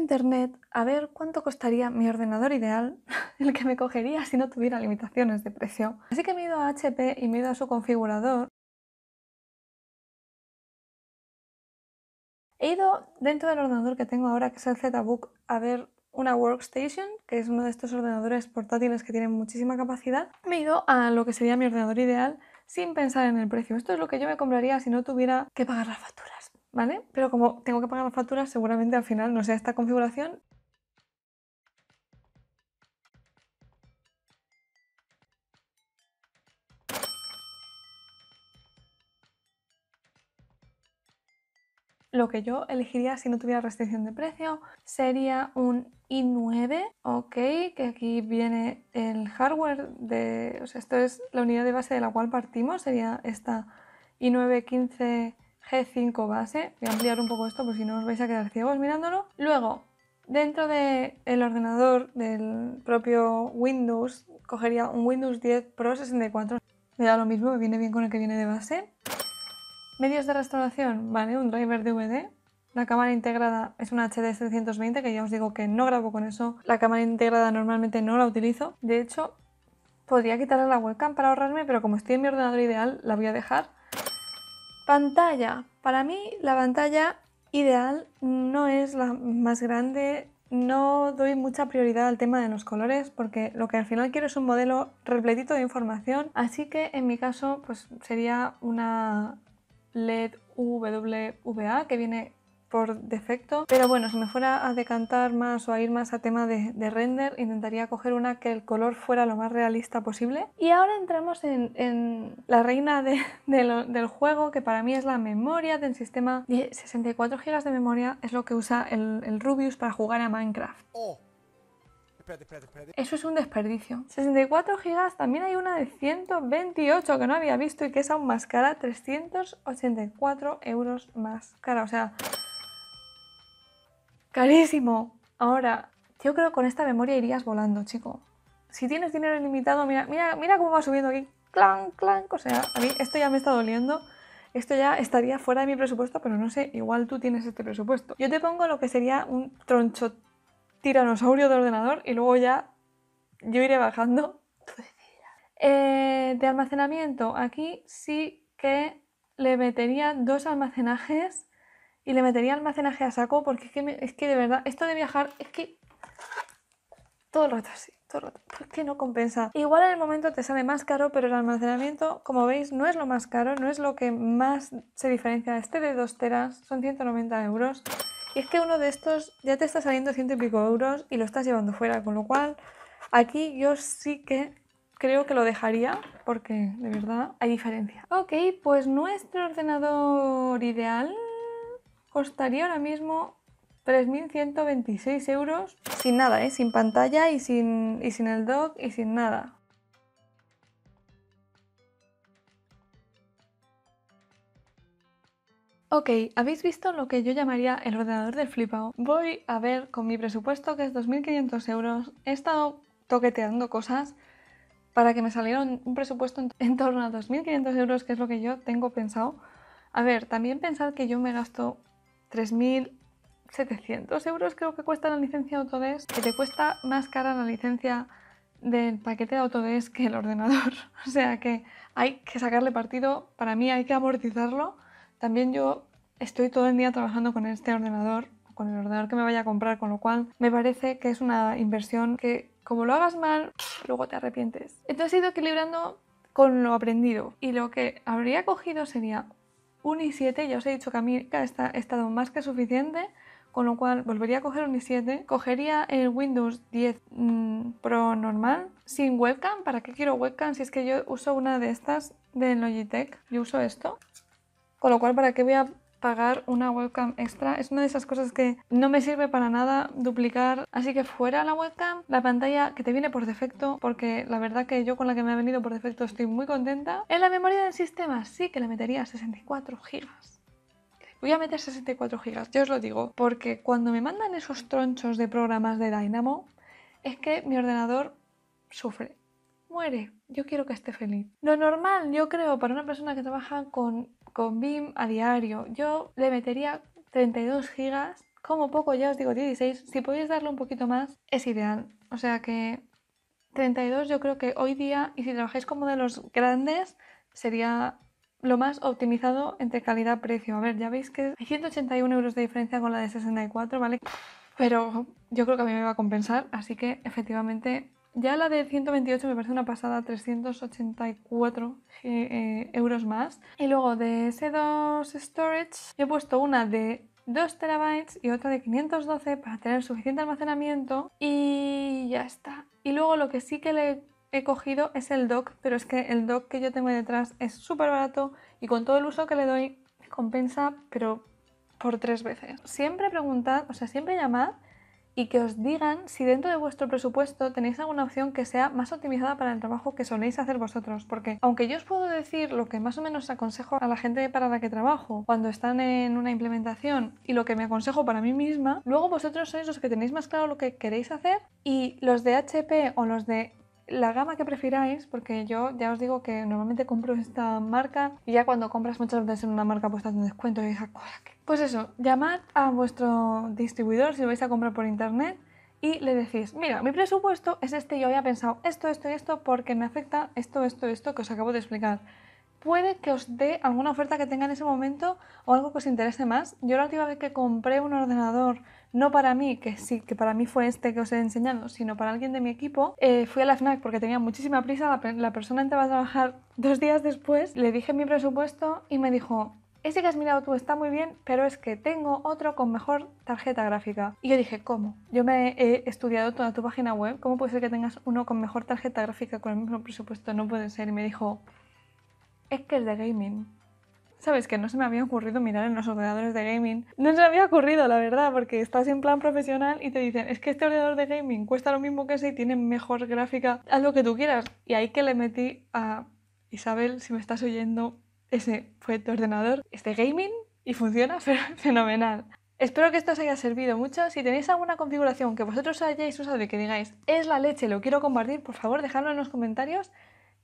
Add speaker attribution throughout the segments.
Speaker 1: internet a ver cuánto costaría mi ordenador ideal, el que me cogería si no tuviera limitaciones de precio. Así que me he ido a HP y me he ido a su configurador. He ido dentro del ordenador que tengo ahora, que es el ZBook, a ver una workstation, que es uno de estos ordenadores portátiles que tienen muchísima capacidad. Me he ido a lo que sería mi ordenador ideal sin pensar en el precio. Esto es lo que yo me compraría si no tuviera que pagar las facturas. ¿vale? Pero como tengo que pagar la factura seguramente al final no sea esta configuración. Lo que yo elegiría si no tuviera restricción de precio sería un i9, ok, que aquí viene el hardware de, esto es la unidad de base de la cual partimos, sería esta i9 15 G5 base. Voy a ampliar un poco esto por si no os vais a quedar ciegos mirándolo. Luego, dentro del ordenador del propio Windows, cogería un Windows 10 Pro 64. Me da lo mismo, me viene bien con el que viene de base. Medios de restauración, vale, un driver DVD. La cámara integrada es una HD 720, que ya os digo que no grabo con eso. La cámara integrada normalmente no la utilizo. De hecho, podría quitarle la webcam para ahorrarme, pero como estoy en mi ordenador ideal, la voy a dejar Pantalla. Para mí la pantalla ideal no es la más grande. No doy mucha prioridad al tema de los colores porque lo que al final quiero es un modelo repletito de información. Así que en mi caso pues sería una LED WVA que viene por defecto. Pero bueno, si me fuera a decantar más o a ir más a tema de, render, intentaría coger una que el color fuera lo más realista posible. Y ahora entramos en, la reina del juego, que para mí es la memoria del sistema. 64 GB de memoria es lo que usa el, Rubius para jugar a Minecraft. Oh. Eso es un desperdicio. 64 GB, también hay una de 128 que no había visto y que es aún más cara, 384 euros más cara. O sea, Carísimo. Ahora, yo creo que con esta memoria irías volando, chico. Si tienes dinero ilimitado, mira, mira, mira cómo va subiendo aquí. Clan, clan. O sea, a mí esto ya me está doliendo. Esto ya estaría fuera de mi presupuesto, pero no sé, igual tú tienes este presupuesto. Yo te pongo lo que sería un troncho tiranosaurio de ordenador y luego ya yo iré bajando. Tú eh, de almacenamiento, aquí sí que le metería dos almacenajes y le metería almacenaje a saco porque es que, de verdad, esto de viajar es que todo el rato así, todo el rato, es que no compensa. Igual en el momento te sale más caro, pero el almacenamiento, como veis, no es lo más caro, no es lo que más se diferencia. Este de 2 teras son 190 euros. Y es que uno de estos ya te está saliendo ciento y pico euros y lo estás llevando fuera, con lo cual aquí yo sí que creo que lo dejaría porque de verdad hay diferencia. Ok, pues nuestro ordenador ideal costaría ahora mismo 3.126 euros sin nada, ¿eh? sin pantalla y sin, sin el dock y sin nada. Ok, habéis visto lo que yo llamaría el ordenador del flipao. Voy a ver con mi presupuesto, que es 2.500 euros, he estado toqueteando cosas para que me saliera un presupuesto en torno a 2.500 euros, que es lo que yo tengo pensado. A ver, también pensad que yo me gasto 3.700 euros creo que cuesta la licencia de Autodesk, que te cuesta más cara la licencia del paquete de Autodesk que el ordenador. O sea que hay que sacarle partido, para mí hay que amortizarlo. También yo estoy todo el día trabajando con este ordenador, con el ordenador que me vaya a comprar, con lo cual me parece que es una inversión que como lo hagas mal, luego te arrepientes. Entonces he ido equilibrando con lo aprendido y lo que habría cogido sería un i7, ya os he dicho que a mí está, estado más que suficiente, con lo cual volvería a coger un i7, cogería el Windows 10 mm, Pro normal, sin webcam, ¿para qué quiero webcam si es que yo uso una de estas de Logitech? Yo uso esto, con lo cual ¿para qué voy a pagar una webcam extra. Es una de esas cosas que no me sirve para nada duplicar. Así que fuera la webcam, la pantalla que te viene por defecto, porque la verdad que yo con la que me ha venido por defecto estoy muy contenta. En la memoria del sistema sí que le metería 64 gigas Voy a meter 64 gigas yo os lo digo, porque cuando me mandan esos tronchos de programas de Dynamo, es que mi ordenador sufre muere, yo quiero que esté feliz. Lo normal, yo creo, para una persona que trabaja con, con BIM a diario, yo le metería 32 gigas, como poco ya os digo 16, si podéis darle un poquito más, es ideal. O sea que 32 yo creo que hoy día, y si trabajáis como de los grandes, sería lo más optimizado entre calidad-precio. A ver, ya veis que hay 181 euros de diferencia con la de 64, ¿vale? Pero yo creo que a mí me va a compensar, así que efectivamente ya la de 128 me parece una pasada, 384 eh, eh, euros más. Y luego de S2 Storage, yo he puesto una de 2 terabytes y otra de 512 para tener suficiente almacenamiento y ya está. Y luego lo que sí que le he cogido es el dock, pero es que el dock que yo tengo detrás es súper barato y con todo el uso que le doy compensa, pero por tres veces. Siempre preguntad, o sea, siempre llamad y que os digan si dentro de vuestro presupuesto tenéis alguna opción que sea más optimizada para el trabajo que soléis hacer vosotros. Porque aunque yo os puedo decir lo que más o menos aconsejo a la gente para la que trabajo cuando están en una implementación y lo que me aconsejo para mí misma, luego vosotros sois los que tenéis más claro lo que queréis hacer y los de HP o los de la gama que prefiráis, porque yo ya os digo que normalmente compro esta marca y ya cuando compras muchas veces en una marca pues estás descuento y esas ah, Pues eso, llamad a vuestro distribuidor si lo vais a comprar por internet y le decís, mira, mi presupuesto es este, yo había pensado esto, esto y esto porque me afecta esto, esto, esto que os acabo de explicar. Puede que os dé alguna oferta que tenga en ese momento o algo que os interese más. Yo la última vez que compré un ordenador no para mí, que sí, que para mí fue este que os he enseñado, sino para alguien de mi equipo, eh, fui a la FNAC porque tenía muchísima prisa, la, la persona entraba a trabajar dos días después, le dije mi presupuesto y me dijo, ese que has mirado tú está muy bien, pero es que tengo otro con mejor tarjeta gráfica. Y yo dije, ¿cómo? Yo me he estudiado toda tu página web, ¿cómo puede ser que tengas uno con mejor tarjeta gráfica con el mismo presupuesto? No puede ser. Y me dijo, es que es de gaming. Sabes que no se me había ocurrido mirar en los ordenadores de gaming. No se me había ocurrido, la verdad, porque estás en plan profesional y te dicen, es que este ordenador de gaming cuesta lo mismo que ese y tiene mejor gráfica, haz lo que tú quieras. Y ahí que le metí a Isabel, si me estás oyendo, ese fue tu ordenador, este gaming, y funciona fenomenal. Espero que esto os haya servido mucho. Si tenéis alguna configuración que vosotros hayáis usado y que digáis, es la leche, lo quiero compartir, por favor, dejadlo en los comentarios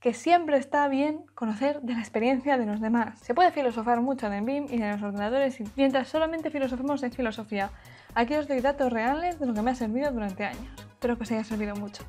Speaker 1: que siempre está bien conocer de la experiencia de los demás. Se puede filosofar mucho en BIM y en los ordenadores, mientras solamente filosofemos en filosofía. Aquí os doy datos reales de lo que me ha servido durante años. Espero que os haya servido mucho.